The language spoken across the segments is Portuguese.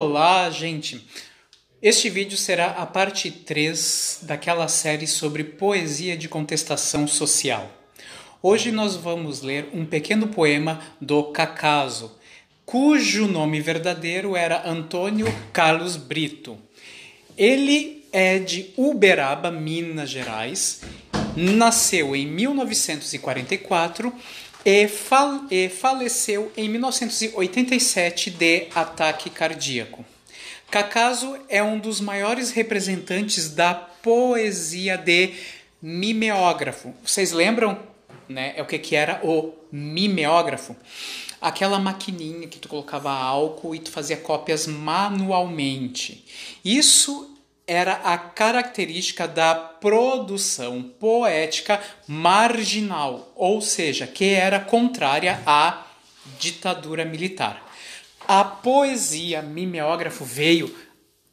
Olá, gente! Este vídeo será a parte 3 daquela série sobre poesia de contestação social. Hoje nós vamos ler um pequeno poema do Cacaso, cujo nome verdadeiro era Antônio Carlos Brito. Ele é de Uberaba, Minas Gerais, nasceu em 1944 e, fal e faleceu em 1987 de ataque cardíaco. Cacaso é um dos maiores representantes da poesia de mimeógrafo. Vocês lembram, né? É o que que era o mimeógrafo? Aquela maquininha que tu colocava álcool e tu fazia cópias manualmente. Isso era a característica da produção poética marginal, ou seja, que era contrária à ditadura militar. A poesia mimeógrafo veio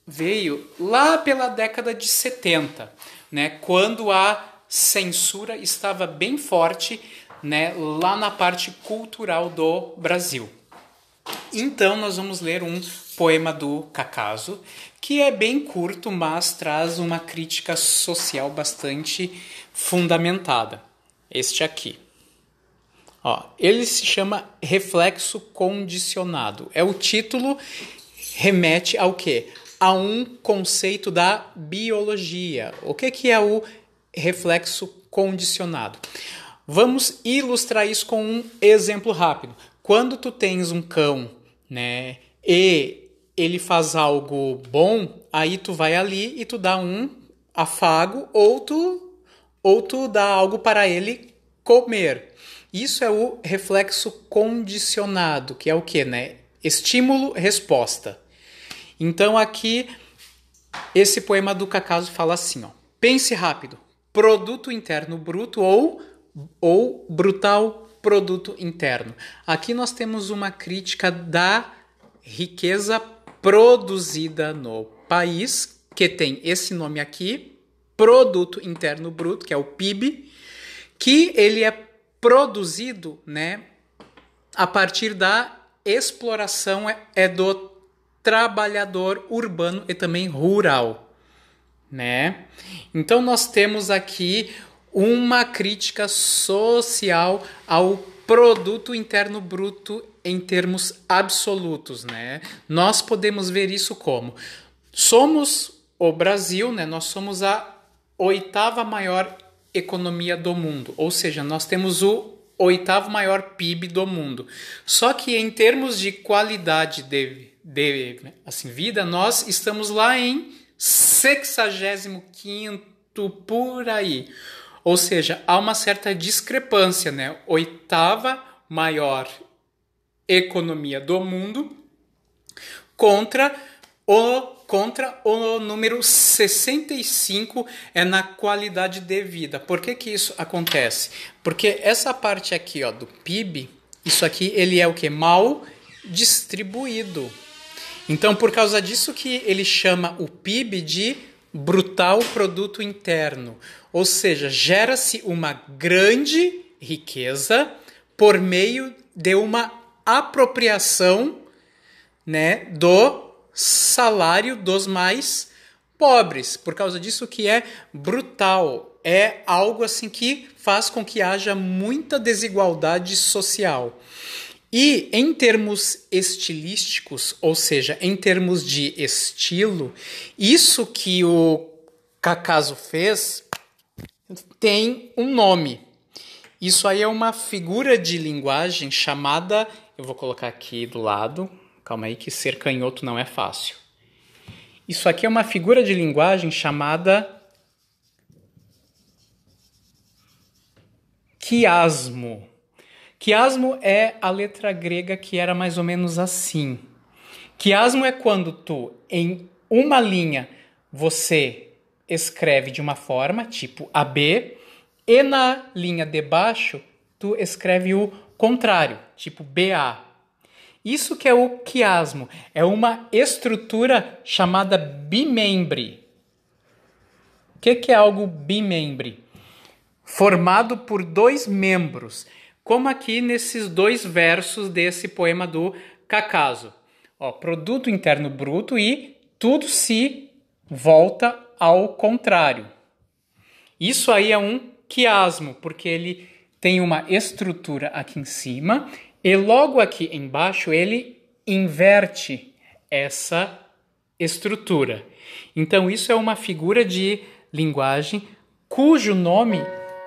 veio lá pela década de 70, né, quando a censura estava bem forte, né, lá na parte cultural do Brasil. Então nós vamos ler um poema do Cacaso, que é bem curto, mas traz uma crítica social bastante fundamentada. Este aqui. Ó, ele se chama Reflexo Condicionado. É o título remete ao quê? A um conceito da biologia. O que, que é o reflexo condicionado? Vamos ilustrar isso com um exemplo rápido. Quando tu tens um cão, né, e ele faz algo bom, aí tu vai ali e tu dá um afago ou tu, ou tu dá algo para ele comer. Isso é o reflexo condicionado, que é o que, né? Estímulo-resposta. Então aqui esse poema do Cacaso fala assim, ó. Pense rápido. Produto interno bruto ou ou brutal produto interno. Aqui nós temos uma crítica da riqueza produzida no país, que tem esse nome aqui, produto interno bruto, que é o PIB, que ele é produzido, né, a partir da exploração é, é do trabalhador urbano e também rural, né? Então nós temos aqui uma crítica social ao produto interno bruto em termos absolutos, né? Nós podemos ver isso como somos o Brasil, né? Nós somos a oitava maior economia do mundo, ou seja, nós temos o oitavo maior PIB do mundo. Só que em termos de qualidade de, de assim, vida, nós estamos lá em 65 por aí. Ou seja, há uma certa discrepância, né? Oitava maior economia do mundo contra o contra o número 65 é na qualidade de vida. Por que, que isso acontece? Porque essa parte aqui, ó, do PIB, isso aqui ele é o que mal distribuído. Então, por causa disso que ele chama o PIB de brutal produto interno, ou seja, gera-se uma grande riqueza por meio de uma apropriação, né, do salário dos mais pobres. Por causa disso que é brutal, é algo assim que faz com que haja muita desigualdade social. E em termos estilísticos, ou seja, em termos de estilo, isso que o Cacaso fez tem um nome. Isso aí é uma figura de linguagem chamada, eu vou colocar aqui do lado, calma aí que ser canhoto não é fácil. Isso aqui é uma figura de linguagem chamada quiasmo. Quiasmo é a letra grega que era mais ou menos assim. Quiasmo é quando tu, em uma linha, você escreve de uma forma, tipo AB, e na linha de baixo, tu escreve o contrário, tipo BA. Isso que é o quiasmo, é uma estrutura chamada bimembre. O que, que é algo bimembre? Formado por dois membros como aqui nesses dois versos desse poema do Cacaso. Ó, produto interno bruto e tudo se volta ao contrário. Isso aí é um quiasmo, porque ele tem uma estrutura aqui em cima e logo aqui embaixo ele inverte essa estrutura. Então isso é uma figura de linguagem cujo nome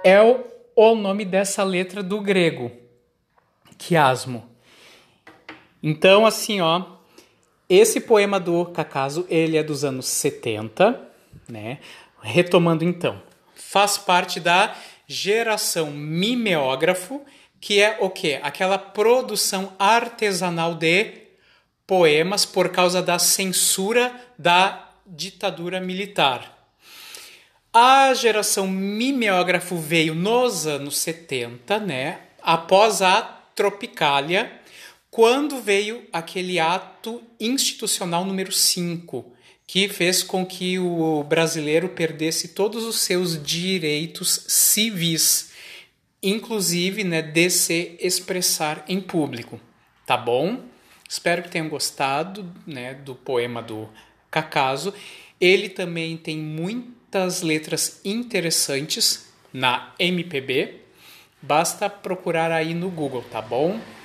é o o nome dessa letra do grego, quiasmo. Então, assim, ó, esse poema do Cacaso, ele é dos anos 70, né? Retomando então, faz parte da geração mimeógrafo, que é o quê? Aquela produção artesanal de poemas por causa da censura da ditadura militar. A geração mimeógrafo veio nos anos 70, né? Após a Tropicália, quando veio aquele ato institucional número 5, que fez com que o brasileiro perdesse todos os seus direitos civis, inclusive né, de se expressar em público. Tá bom? Espero que tenham gostado né, do poema do Cacaso. Ele também tem muito muitas letras interessantes na MPB. Basta procurar aí no Google, tá bom?